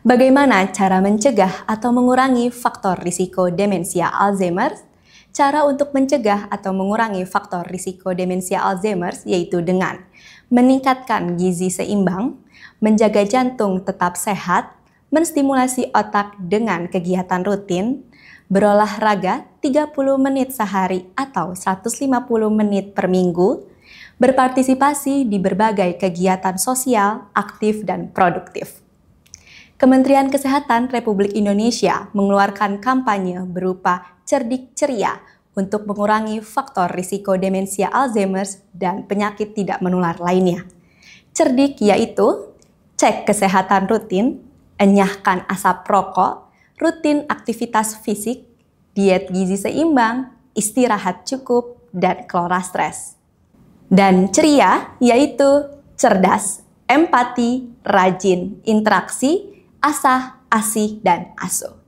Bagaimana cara mencegah atau mengurangi faktor risiko demensia Alzheimer? Cara untuk mencegah atau mengurangi faktor risiko demensia Alzheimer yaitu dengan meningkatkan gizi seimbang, menjaga jantung tetap sehat, menstimulasi otak dengan kegiatan rutin, berolahraga 30 menit sehari atau 150 menit per minggu, berpartisipasi di berbagai kegiatan sosial, aktif, dan produktif. Kementerian Kesehatan Republik Indonesia mengeluarkan kampanye berupa cerdik ceria untuk mengurangi faktor risiko demensia Alzheimer dan penyakit tidak menular lainnya. Cerdik yaitu cek kesehatan rutin, enyahkan asap rokok, rutin aktivitas fisik, diet gizi seimbang, istirahat cukup, dan kelola stres. Dan ceria yaitu cerdas, empati, rajin, interaksi, asah, asih, dan asuh.